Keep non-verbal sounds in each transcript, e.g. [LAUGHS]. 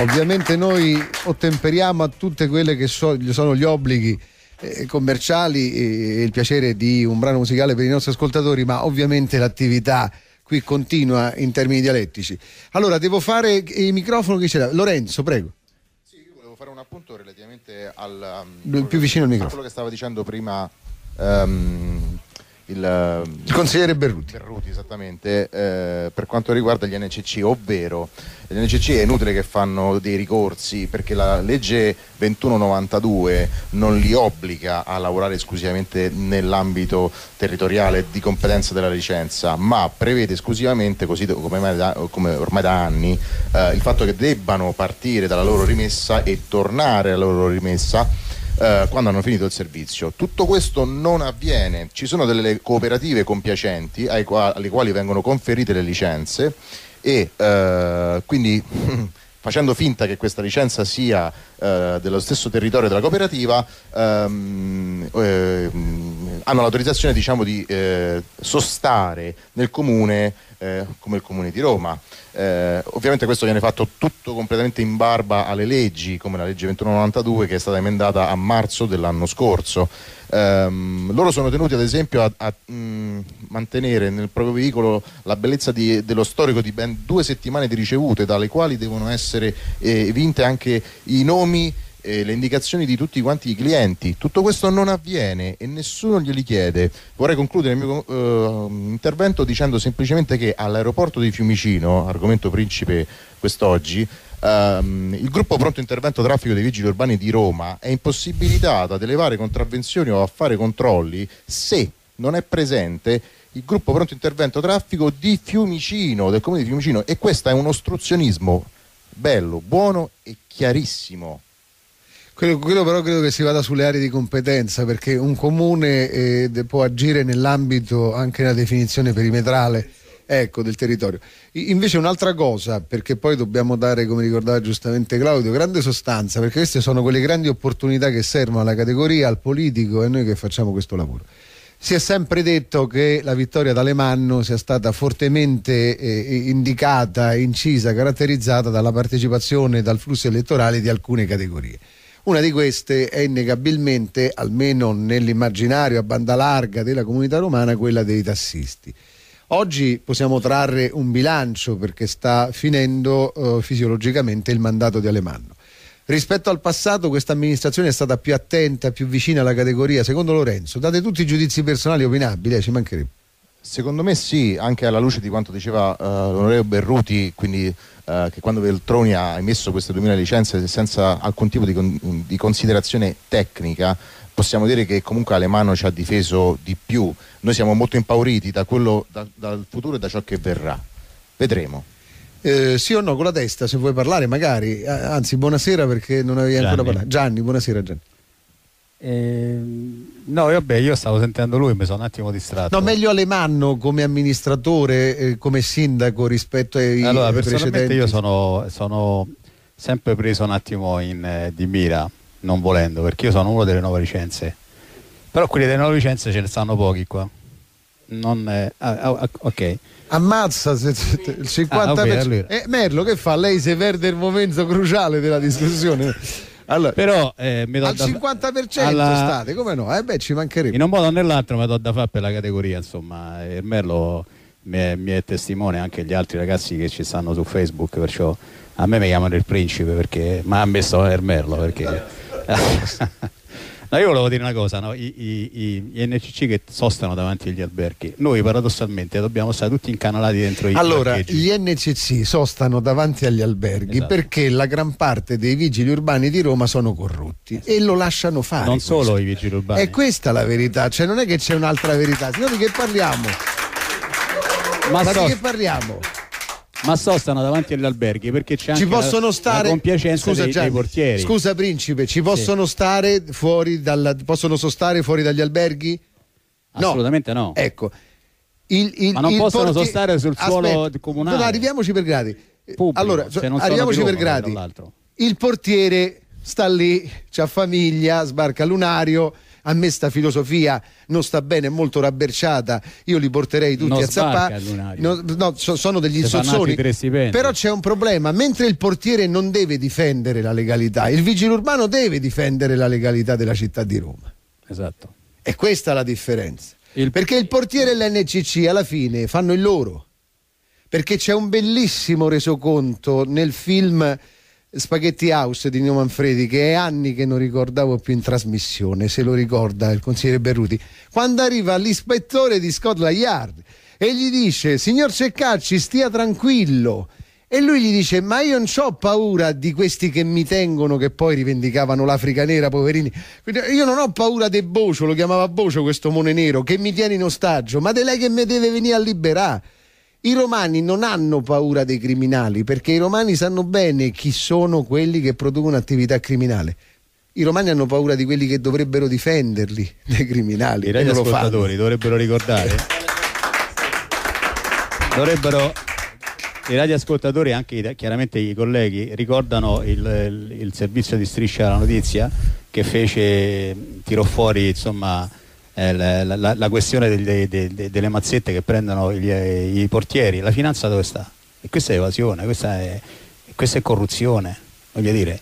Ovviamente noi ottemperiamo a tutte quelle che so, sono gli obblighi eh, commerciali e il piacere di un brano musicale per i nostri ascoltatori, ma ovviamente l'attività qui continua in termini dialettici. Allora, devo fare il microfono che c'era. Lorenzo, prego fare un appunto relativamente al um, più vicino al microfono. quello che stava dicendo prima um, il, ehm, il, consigliere Berruti. Berruti esattamente, eh, per quanto riguarda gli NCC, ovvero gli NCC è inutile che fanno dei ricorsi perché la legge 2192 non li obbliga a lavorare esclusivamente nell'ambito territoriale di competenza della licenza, ma prevede esclusivamente, così come ormai da, come ormai da anni, eh, il fatto che debbano partire dalla loro rimessa e tornare alla loro rimessa eh, quando hanno finito il servizio. Tutto questo non avviene, ci sono delle cooperative compiacenti qua- alle quali vengono conferite le licenze e eh, quindi [LAUGHS] facendo finta che questa licenza sia eh, dello stesso territorio della cooperativa ehm, ehm, hanno l'autorizzazione diciamo, di eh, sostare nel comune eh, come il comune di Roma. Eh, ovviamente questo viene fatto tutto completamente in barba alle leggi, come la legge 2192 che è stata emendata a marzo dell'anno scorso. Um, loro sono tenuti ad esempio a, a mh, mm, mantenere nel proprio veicolo la bellezza di, dello storico di ben due settimane di ricevute, dalle quali devono essere eh, vinte anche i nomi nomi e eh, le indicazioni di tutti quanti i clienti. Tutto questo non avviene e nessuno glieli chiede. Vorrei concludere il mio eh, intervento dicendo semplicemente che all'aeroporto di Fiumicino, argomento principe quest'oggi, ehm, il gruppo pronto intervento traffico dei vigili urbani di Roma è impossibilitato ad elevare contravvenzioni o a fare controlli se non è presente il gruppo pronto intervento traffico di Fiumicino, del comune di Fiumicino e questo è un ostruzionismo bello, buono e chiarissimo. Quello, quello, però credo che si vada sulle aree di competenza perché un comune eh, può agire nell'ambito anche della definizione perimetrale ecco, del territorio. I, invece un'altra cosa, perché poi dobbiamo dare, come ricordava giustamente Claudio, grande sostanza, perché queste sono quelle grandi opportunità che servono alla categoria, al politico e noi che facciamo questo lavoro. Si è sempre detto che la vittoria d'Alemanno sia stata fortemente eh, indicata, incisa, caratterizzata dalla partecipazione e dal flusso elettorale di alcune categorie. Una di queste è innegabilmente, almeno nell'immaginario a banda larga della comunità romana, quella dei tassisti. Oggi possiamo trarre un bilancio perché sta finendo eh, fisiologicamente il mandato di Alemanno rispetto al passato questa amministrazione è stata più attenta, più vicina alla categoria, secondo Lorenzo? Date tutti i giudizi personali opinabili, eh, ci mancherebbe. Secondo me sì, anche alla luce di quanto diceva uh, l'onorevole Berruti, quindi uh, che quando Veltroni ha emesso queste 2000 licenze senza alcun tipo di, con- di considerazione tecnica, possiamo dire che comunque Alemano ci ha difeso di più. Noi siamo molto impauriti da quello, da, dal futuro e da ciò che verrà. Vedremo. Eh, sì o no, con la testa, se vuoi parlare magari. Anzi, buonasera perché non avevi Gianni. parlato. Gianni, buonasera Gianni. Eh, no, vabbè, io stavo sentendo lui, mi sono un attimo distratto. No, meglio Alemanno come amministratore, eh, come sindaco rispetto ai precedenti allora, precedenti. Io sono, sono, sempre preso un attimo in, eh, di mira, non volendo, perché io sono uno delle nuove licenze. Però quelli delle nuove licenze ce ne stanno pochi qua non è, ah, ah, ah, ok ammazza se, se, il 50% ah, okay, allora. eh, Merlo che fa? Lei se perde il momento cruciale della discussione [LAUGHS] allora, però eh, mi do al da 50% alla... state come no? Eh beh ci mancherebbe in un modo o nell'altro mi do da fare per la categoria insomma il eh, Merlo mi è, mi è testimone anche gli altri ragazzi che ci stanno su Facebook perciò a me mi chiamano il principe perché ma ha messo il Merlo perché [LAUGHS] No, io volevo dire una cosa, no? I, i, i, NCC che sostano davanti agli alberghi, noi paradossalmente dobbiamo stare tutti incanalati dentro i Allora, parcheggi. gli NCC sostano davanti agli alberghi esatto. perché la gran parte dei vigili urbani di Roma sono corrotti esatto. e lo lasciano fare. Non questo. solo i vigili urbani. È questa la verità, cioè non è che c'è un'altra verità, signori che parliamo? Ma, Ma so... di che parliamo? ma sostano davanti agli alberghi perché c'è ci possono la, stare, la compiacenza scusa, dei, Gianni, dei portieri. Scusa Principe, ci possono, sì. stare fuori dalla, possono sostare fuori dagli alberghi? Assolutamente no. no. Ecco. Il, il, ma non possono portier... sostare sul Aspetta, suolo comunale. No, arriviamoci per gradi. Pubblico, allora, arriviamoci per gradi. Il portiere sta lì, c'ha famiglia, sbarca lunario a me sta filosofia non sta bene, è molto rabberciata, io li porterei tutti non a zappà. No, no, sono degli insozzoni. Però c'è un problema, mentre il portiere non deve difendere la legalità, il vigile urbano deve difendere la legalità della città di Roma. Esatto. E questa è la differenza. Il... Perché il portiere e l'NCC alla fine fanno il loro. Perché c'è un bellissimo resoconto nel film Spaghetti House di Nino Manfredi che è anni che non ricordavo più in trasmissione, se lo ricorda il consigliere Berruti, quando arriva l'ispettore di Scotland Yard e gli dice signor Ceccacci stia tranquillo e lui gli dice ma io non ho paura di questi che mi tengono che poi rivendicavano l'Africa nera poverini io non ho paura del Bocio lo chiamava Bocio questo mone nero che mi tiene in ostaggio ma di lei che mi deve venire a liberare i romani non hanno paura dei criminali perché i romani sanno bene chi sono quelli che producono attività criminale. I romani hanno paura di quelli che dovrebbero difenderli [LAUGHS] dai criminali. I radioascoltatori dovrebbero ricordare. dovrebbero i radioascoltatori, anche chiaramente i colleghi, ricordano il, il, il servizio di Striscia alla Notizia che fece, tirò fuori insomma, eh, la, la, la, questione delle, delle, delle mazzette che prendono gli, i portieri, la finanza dove sta? E questa è evasione, questa è, questa è corruzione, voglio dire.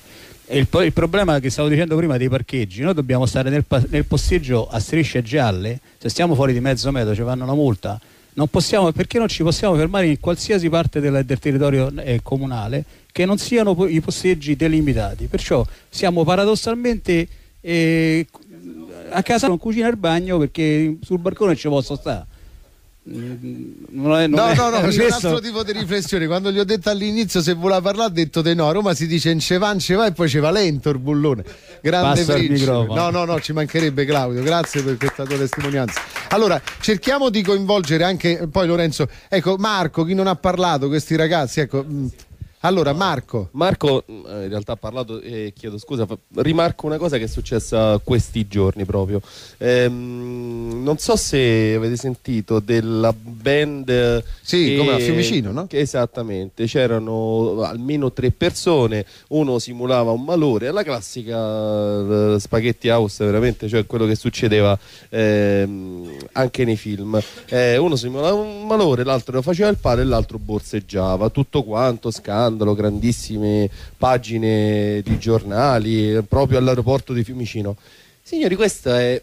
Il, il, problema che stavo dicendo prima dei parcheggi, noi dobbiamo stare nel, nel posteggio a strisce gialle, se stiamo fuori di mezzo metro ci fanno una multa, non possiamo, perché non ci possiamo fermare in qualsiasi parte del, del territorio eh, comunale che non siano i posteggi delimitati. Perciò siamo paradossalmente eh, a casa non cucina il bagno perché sul balcone ci posso stare. Mm, non è, non no, è, no, no, [LAUGHS] questo... un altro tipo di riflessione. Quando gli ho detto all'inizio se voleva parlare, ha detto di no. A Roma si dice in cevan, cevan e poi ce va lento il bullone. Grande principe. No, no, no, ci mancherebbe Claudio. Grazie per questa tua testimonianza. Allora, cerchiamo di coinvolgere anche poi Lorenzo. Ecco, Marco, chi non ha parlato, questi ragazzi, ecco, mm, allora, Marco. Marco, eh, in realtà ha parlato e eh, chiedo scusa, rimarco una cosa che è successa questi giorni proprio. Ehm, non so se avete sentito della band. Sì, che, come a Fiumicino, no? Che, esattamente, c'erano almeno tre persone, uno simulava un malore, la classica eh, spaghetti house, veramente, cioè quello che succedeva eh, anche nei film. Eh, uno simulava un malore, l'altro faceva il padre, l'altro borseggiava, tutto quanto, scambio scandalo, grandissime pagine di giornali, proprio all'aeroporto di Fiumicino. Signori, questo è,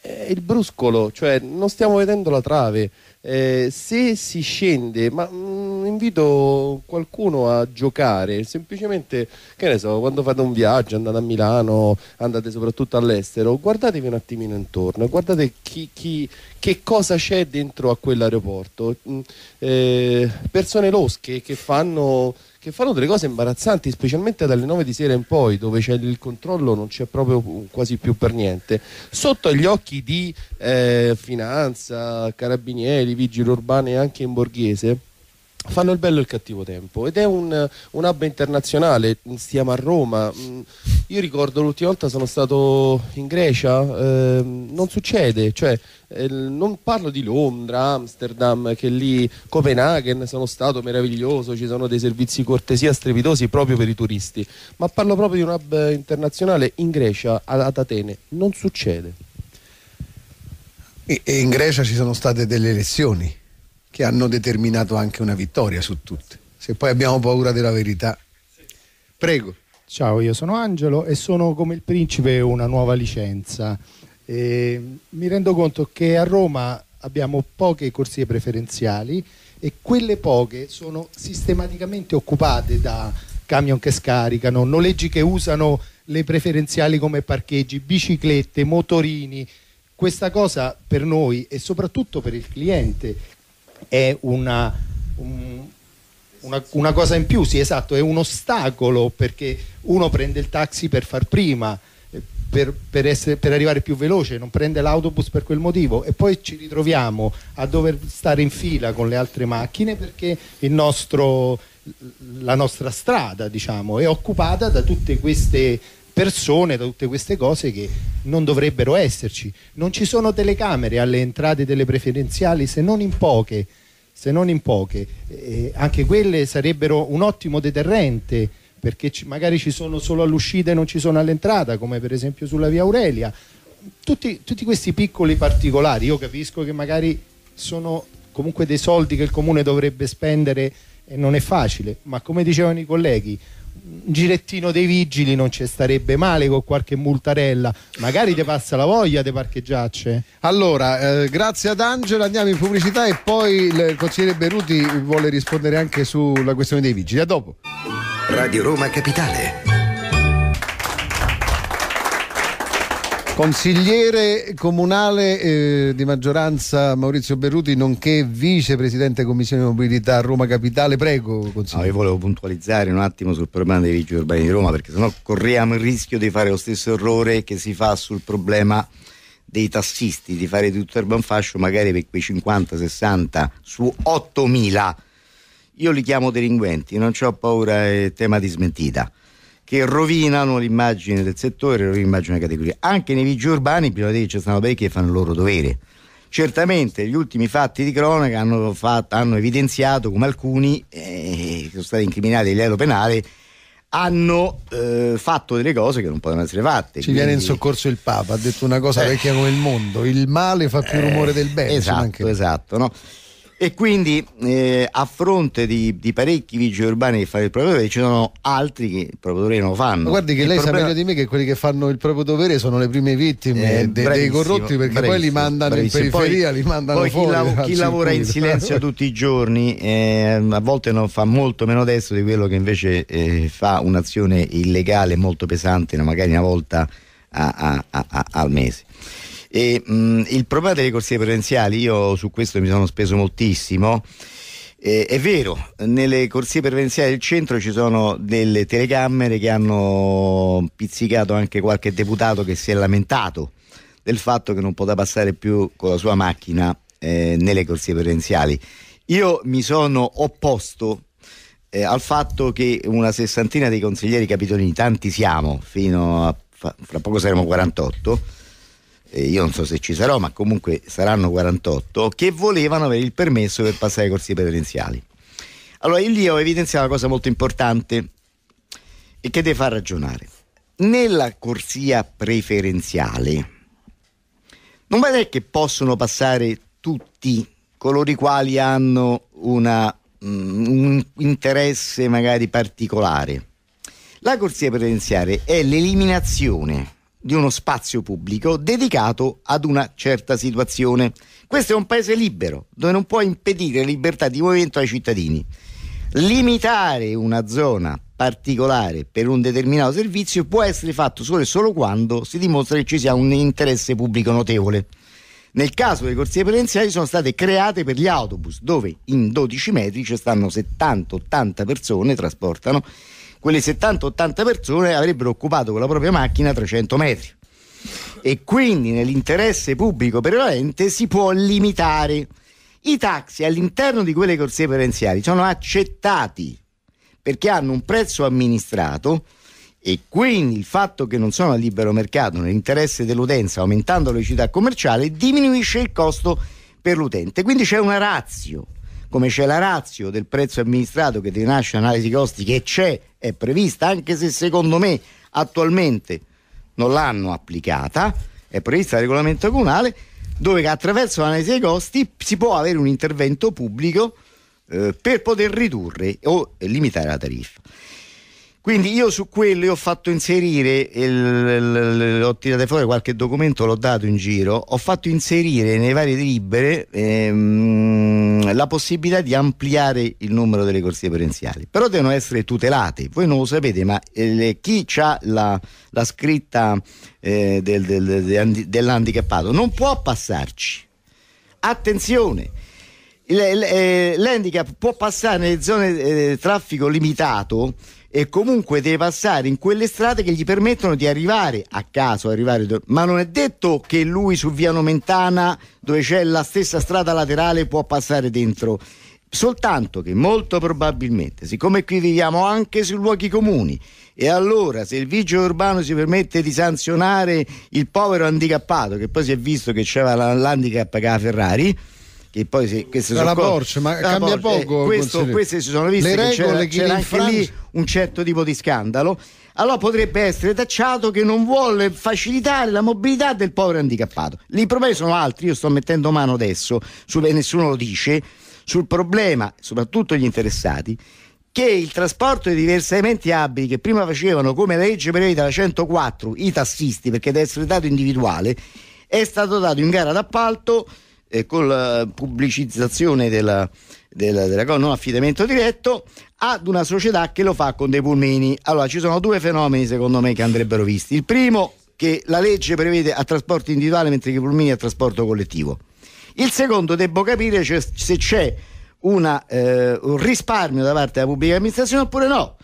è il bruscolo, cioè non stiamo vedendo la trave. Eh, se si scende, ma mh, mm, invito qualcuno a giocare, semplicemente, che ne so, quando fate un viaggio, andate a Milano, andate soprattutto all'estero, guardatevi un attimino intorno, guardate chi, chi, che cosa c'è dentro a quell'aeroporto. Mm, eh, persone losche che fanno che fanno delle cose imbarazzanti, specialmente dalle 9 di sera in poi, dove c'è il controllo non c'è proprio quasi più per niente, sotto gli occhi di eh, finanza, carabinieri, vigili urbani e anche in borghese fanno il bello e il cattivo tempo ed è un, un hub internazionale, stiamo a Roma. Mm, io ricordo l'ultima volta sono stato in Grecia, eh, non succede, cioè eh, non parlo di Londra, Amsterdam, che lì Copenaghen sono stato meraviglioso, ci sono dei servizi cortesia strepitosi proprio per i turisti, ma parlo proprio di un hub internazionale in Grecia, ad, ad Atene, non succede. E in Grecia ci sono state delle elezioni che hanno determinato anche una vittoria su tutte. Se poi abbiamo paura della verità. Prego. Ciao, io sono Angelo e sono come il principe una nuova licenza. E mi rendo conto che a Roma abbiamo poche corsie preferenziali e quelle poche sono sistematicamente occupate da camion che scaricano, noleggi che usano le preferenziali come parcheggi, biciclette, motorini. Questa cosa per noi e soprattutto per il cliente è una, un, una, una, cosa in più, sì esatto, è un ostacolo perché uno prende il taxi per far prima, eh, per, per, essere, per, arrivare più veloce, non prende l'autobus per quel motivo e poi ci ritroviamo a dover stare in fila con le altre macchine perché nostro, la nostra strada diciamo, è occupata da tutte queste persone, da tutte queste cose che non dovrebbero esserci. Non ci sono telecamere alle entrate delle preferenziali se non in poche, se non in poche. Eh, anche quelle sarebbero un ottimo deterrente perché ci, magari ci sono solo all'uscita e non ci sono all'entrata, come per esempio sulla via Aurelia. Tutti, tutti questi piccoli particolari, io capisco che magari sono comunque dei soldi che il comune dovrebbe spendere e non è facile, ma come dicevano i colleghi, un girettino dei vigili non ci starebbe male con qualche multarella magari ti passa la voglia di parcheggiacce allora eh, grazie ad Angelo andiamo in pubblicità e poi il consigliere Beruti vuole rispondere anche sulla questione dei vigili a dopo Radio Roma Capitale Consigliere comunale eh, di maggioranza Maurizio Berruti, nonché vicepresidente Commissione di Mobilità a Roma Capitale. Prego, consigliere. No, ah, io volevo puntualizzare un attimo sul problema dei vigili urbani di Roma, perché sennò corriamo il rischio di fare lo stesso errore che si fa sul problema dei tassisti, di fare tutto urban fascio magari per quei 50-60 su 8000. Io li chiamo delinquenti, non ho paura, è tema di smentita che rovinano l'immagine del settore, rovinano l'immagine della categoria. Anche nei vigili urbani, prima di che ci stanno parecchi che fanno il loro dovere. Certamente gli ultimi fatti di cronaca hanno, fatto, hanno evidenziato come alcuni eh, sono stati incriminati a livello penale hanno eh, fatto delle cose che non potevano essere fatte. Ci quindi... viene in soccorso il Papa, ha detto una cosa eh, vecchia come il mondo, il male fa più rumore eh, del bene. Esatto, esatto. No? E quindi eh, a fronte di, di, parecchi vigili urbani che fanno il proprio dovere, ci sono altri che il proprio dovere non fanno. Ma guardi che il lei problema... sa meglio di me che quelli che fanno il proprio dovere sono le prime vittime eh, de, dei corrotti perché poi li mandano bravissimo. in periferia, poi, li mandano poi fuori. Chi, la, chi lavora in silenzio [LAUGHS] tutti i giorni eh, a volte non fa molto meno destro di quello che invece eh, fa un'azione illegale molto pesante, magari una volta a, a, a, al mese. E, mh, il problema delle corsie preferenziali, io su questo mi sono speso moltissimo. Eh, è vero, nelle corsie preferenziali del centro ci sono delle telecamere che hanno pizzicato anche qualche deputato che si è lamentato del fatto che non poteva passare più con la sua macchina eh, nelle corsie preferenziali. Io mi sono opposto eh, al fatto che una sessantina di consiglieri capitolini, tanti siamo, fino a fra poco saremo 48, eh, io non so se ci sarò, ma comunque saranno 48, che volevano avere il permesso per passare ai corsi preferenziali. Allora, lì ho evidenziato una cosa molto importante e che deve far ragionare. Nella corsia preferenziale non è che possono passare tutti coloro i quali hanno una, mm, un interesse magari particolare. La corsia preferenziale è l'eliminazione di uno spazio pubblico dedicato ad una certa situazione. Questo è un paese libero, dove non può impedire libertà di movimento ai cittadini. Limitare una zona particolare per un determinato servizio può essere fatto solo e solo quando si dimostra che ci sia un interesse pubblico notevole. Nel caso delle corsie presidenziali sono state create per gli autobus, dove in 12 metri ci stanno 70-80 persone, trasportano quelle 70-80 persone avrebbero occupato con la propria macchina 300 metri. E quindi nell'interesse pubblico prevalente si può limitare. I taxi all'interno di quelle corsie preferenziali sono accettati perché hanno un prezzo amministrato e quindi il fatto che non sono a libero mercato nell'interesse dell'utenza aumentando la l'unicità commerciale diminuisce il costo per l'utente. Quindi c'è una razio, come c'è la razio del prezzo amministrato che nasce analisi costi che c'è è prevista, anche se secondo me attualmente non l'hanno applicata, è prevista dal regolamento comunale, dove attraverso l'analisi dei costi si può avere un intervento pubblico eh, per poter ridurre o limitare la tariffa. Quindi io su quello ho fatto inserire, il, ho tirato fuori qualche documento, l'ho dato in giro, ho fatto inserire nei vari libri ehm, la possibilità di ampliare il numero delle corsie perenziali, però devono essere tutelate, voi non lo sapete, ma eh, chi ha la, la, scritta eh, del, del, del, dell'handicappato non può passarci. Attenzione! Eh, l'handicap può passare nelle zone eh, traffico limitato e comunque deve passare in quelle strade che gli permettono di arrivare a caso, arrivare, ma non è detto che lui su via Nomentana, dove c'è la stessa strada laterale, può passare dentro. Soltanto che molto probabilmente, siccome qui viviamo anche sui luoghi comuni, e allora se il vigile urbano si permette di sanzionare il povero handicappato, che poi si è visto che c'era l'handicap che ha Ferrari, che poi sì, queste sono Porsche, ma la cambia Porsche, poco. Eh, questo, queste si sono viste Le regole che c'era, che c'era Francia... lì un certo tipo di scandalo. Allora potrebbe essere tacciato che non vuole facilitare la mobilità del povero handicappato. I problemi sono altri, io sto mettendo mano adesso, su, nessuno lo dice, sul problema, soprattutto gli interessati, che il trasporto di diversamente abili che prima facevano come la legge prevede la 104 i tassisti perché deve essere dato individuale è stato dato in gara d'appalto eh, con la pubblicizzazione della, della, della, non affidamento diretto ad una società che lo fa con dei pulmini. Allora ci sono due fenomeni secondo me che andrebbero visti. Il primo che la legge prevede a trasporto individuale mentre che i pulmini a trasporto collettivo. Il secondo devo capire cioè, se c'è una, eh, un risparmio da parte della pubblica amministrazione oppure no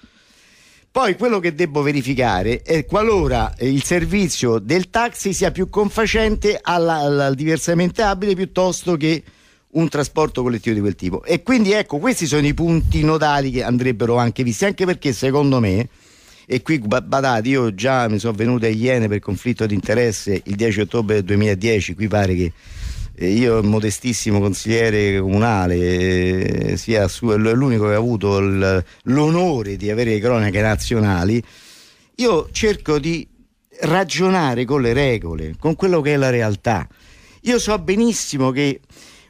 poi quello che devo verificare è qualora il servizio del taxi sia più confacente alla, al diversamente abile piuttosto che un trasporto collettivo di quel tipo. E quindi ecco, questi sono i punti nodali che andrebbero anche visti, anche perché secondo me, e qui badate, io già mi sono venuto a Iene per conflitto di interesse il 10 ottobre 2010, qui pare che io modestissimo consigliere comunale, eh, sia su, è l'unico che ha avuto l'onore di avere le cronache nazionali, io cerco di ragionare con le regole, con quello che è la realtà. Io so benissimo che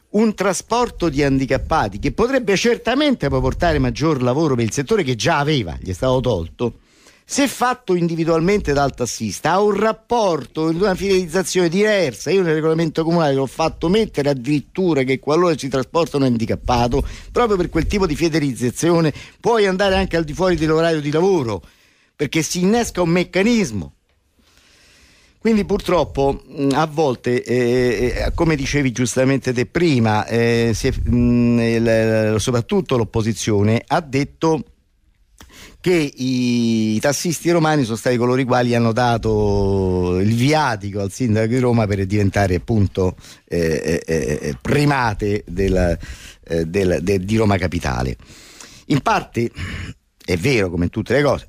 un trasporto di handicappati che potrebbe certamente portare maggior lavoro per il settore che già aveva, gli è stato tolto, se fatto individualmente dal tassista, ha un rapporto, una fidelizzazione diversa. Io nel regolamento comunale l'ho fatto mettere addirittura che qualora si trasporta un handicappato, proprio per quel tipo di fidelizzazione, puoi andare anche al di fuori dell'orario di lavoro, perché si innesca un meccanismo. Quindi purtroppo a volte, eh, eh, eh, come dicevi giustamente te prima, eh, è, mh, il, eh, soprattutto l'opposizione ha detto che i tassisti romani sono stati coloro i quali hanno dato il viatico al sindaco di Roma per diventare appunto eh, eh, eh primate della, eh, del, de, di Roma Capitale. In parte è vero come in tutte le cose,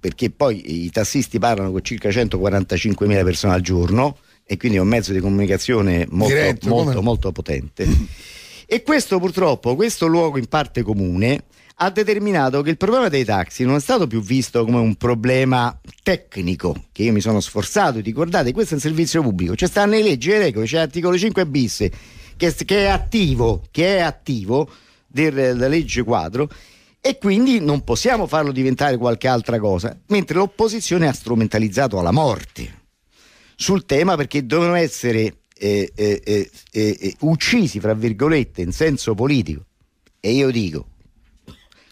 perché poi i tassisti parlano con circa 145.000 persone al giorno e quindi è un mezzo di comunicazione molto, Diretto, molto, molto potente. e questo purtroppo, questo luogo in parte comune, ha determinato che il problema dei taxi non è stato più visto come un problema tecnico, che io mi sono sforzato di ricordare, questo è un servizio pubblico, ci cioè sta nelle leggi, regole, c'è l'articolo 5 bis che, che, è attivo, che è attivo della legge quadro e quindi non possiamo farlo diventare qualche altra cosa, mentre l'opposizione ha strumentalizzato alla morte sul tema perché dovevano essere eh eh, eh, eh, eh, uccisi, fra virgolette, in senso politico. E io dico,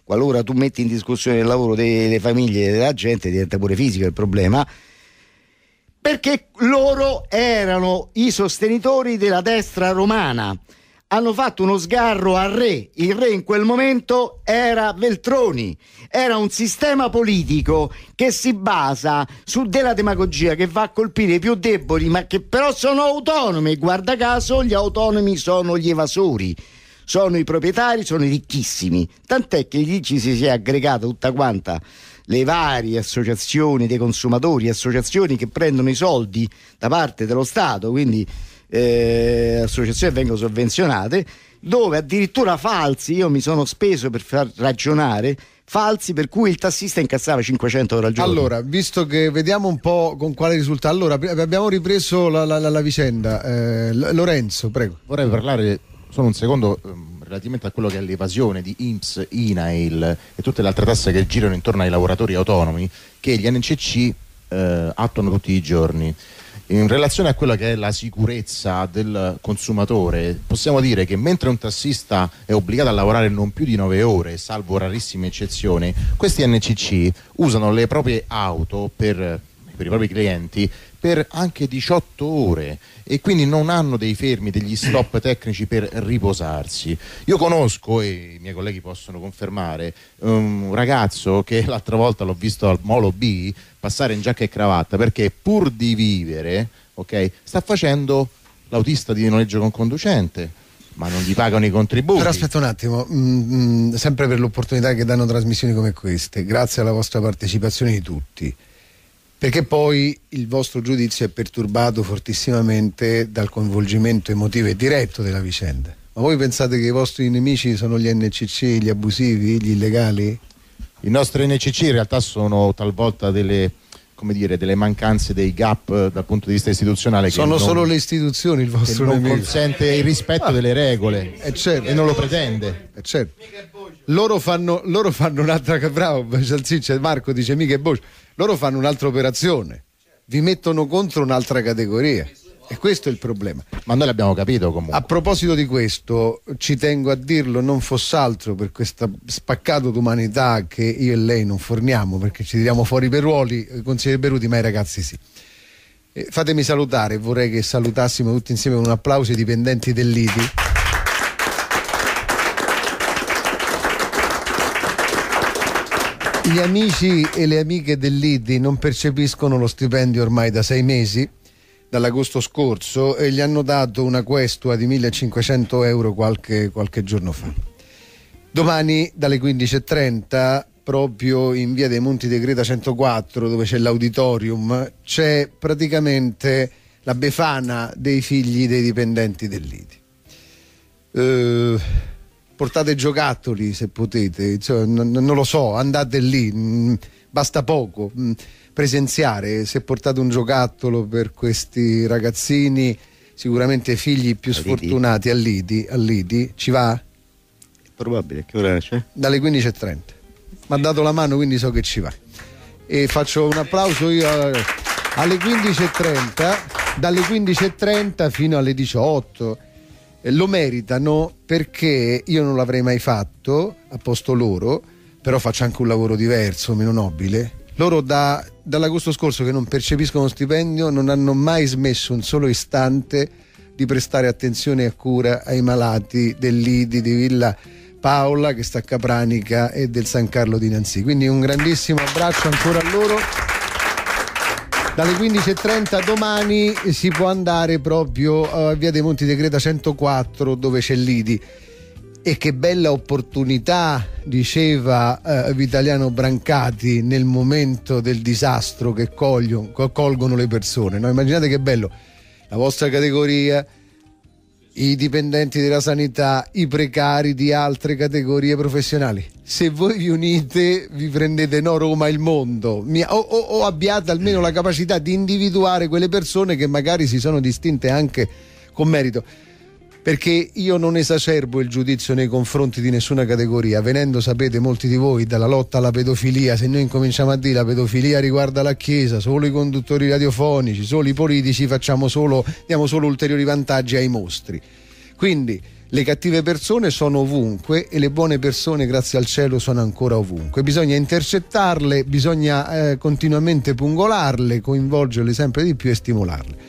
qualora tu metti in discussione il lavoro delle famiglie e della gente diventa pure fisico il problema perché loro erano i sostenitori della destra romana hanno fatto uno sgarro al re. Il re in quel momento era Veltroni. Era un sistema politico che si basa su della demagogia che va a colpire i più deboli, ma che però sono autonomi. Guarda caso, gli autonomi sono gli evasori sono i proprietari, sono i ricchissimi, tant'è che lì ci si è aggregata tutta quanta le varie associazioni dei consumatori, associazioni che prendono i soldi da parte dello Stato, quindi eh, associazioni che vengono sovvenzionate, dove addirittura falsi, io mi sono speso per far ragionare, falsi per cui il tassista incassava 500 euro al giorno. Allora, visto che vediamo un po' con quale risultato, allora abbiamo ripreso la, la, la vicenda. Eh, Lorenzo, prego. Vorrei parlare solo un secondo ehm, relativamente a quello che è l'evasione di IMSS, INAIL e tutte le altre tasse che girano intorno ai lavoratori autonomi che gli NCC eh, attuano tutti i giorni. In relazione a quella che è la sicurezza del consumatore, possiamo dire che mentre un tassista è obbligato a lavorare non più di 9 ore, salvo rarissime eccezioni, questi NCC usano le proprie auto per, per i propri clienti per anche 18 ore e quindi non hanno dei fermi, degli stop [CLEARS THROAT] tecnici per riposarsi. Io conosco, e i miei colleghi possono confermare, un ragazzo che [LAUGHS] l'altra volta l'ho visto al Molo B passare in giacca e cravatta perché pur di vivere okay, sta facendo l'autista di noleggio con conducente ma non gli pagano i contributi. Però aspetta un attimo, mh, mm, mh, mm, sempre per l'opportunità che danno trasmissioni come queste, grazie alla vostra partecipazione di tutti perché poi il vostro giudizio è perturbato fortissimamente dal coinvolgimento emotivo e diretto della vicenda. Ma voi pensate che i vostri nemici sono gli NCC, gli abusivi, gli illegali? I nostri NCC in realtà sono talvolta delle come dire, delle mancanze, dei gap eh, dal punto di vista istituzionale. Sono non, solo le istituzioni il vostro che nemico. non consente il rispetto ah, delle regole eh, certo. e non lo pretende. Eh, certo. loro, fanno, loro fanno, un'altra. Bravo, Marco dice mica e Loro fanno un'altra operazione, vi mettono contro un'altra categoria. E questo è il problema. Ma noi l'abbiamo capito comunque. A proposito di questo, ci tengo a dirlo, non fosse altro per questo spaccato d'umanità che io e lei non forniamo, perché ci tiriamo fuori Peruoli, eh, consigliere Beruti, ma i ragazzi sì. Eh, fatemi salutare, vorrei che salutassimo tutti insieme con un applauso i dipendenti dell'IDI. Gli amici e le amiche dell'IDI non percepiscono lo stipendio ormai da sei mesi dall'agosto scorso e gli hanno dato una questua di 1500 euro qualche, qualche giorno fa. Domani dalle 15.30 proprio in via dei Monti di Greta 104 dove c'è l'auditorium c'è praticamente la befana dei figli dei dipendenti dell'IDI. Eh, portate giocattoli se potete, cioè, non lo so, andate lì, mh, mm, basta poco. Mh, mm, presenziare. Se portate un giocattolo per questi ragazzini, sicuramente figli più sfortunati A Lidi. ci va? È probabile, che ora c'è? Dalle 15.30. Mi ha dato la mano, quindi so che ci va. E faccio un applauso io alle 15.30, dalle 15.30 fino alle 18. Lo meritano perché io non l'avrei mai fatto a posto loro, però faccio anche un lavoro diverso, meno nobile loro da, dall'agosto scorso che non percepiscono stipendio non hanno mai smesso un solo istante di prestare attenzione e cura ai malati dell'Idi di Villa Paola che sta a Capranica e del San Carlo di Nanzi. Quindi un grandissimo abbraccio ancora a loro. Dalle 15.30 domani si può andare proprio a eh, Via dei Monti di Greta 104 dove c'è l'Idi. E che bella opportunità, diceva eh, Vitaliano Brancati, nel momento del disastro che coglio, colgono le persone. No? Immaginate che bello, la vostra categoria, i dipendenti della sanità, i precari di altre categorie professionali. Se voi vi unite, vi prendete no Roma il mondo, o, o, o abbiate almeno la capacità di individuare quelle persone che magari si sono distinte anche con merito perché io non esacerbo il giudizio nei confronti di nessuna categoria, venendo sapete molti di voi dalla lotta alla pedofilia, se noi incominciamo a dire la pedofilia riguarda la Chiesa, solo i conduttori radiofonici, solo i politici, solo, diamo solo ulteriori vantaggi ai mostri. Quindi le cattive persone sono ovunque e le buone persone, grazie al cielo, sono ancora ovunque. Bisogna intercettarle, bisogna eh, continuamente pungolarle, coinvolgerle sempre di più e stimolarle.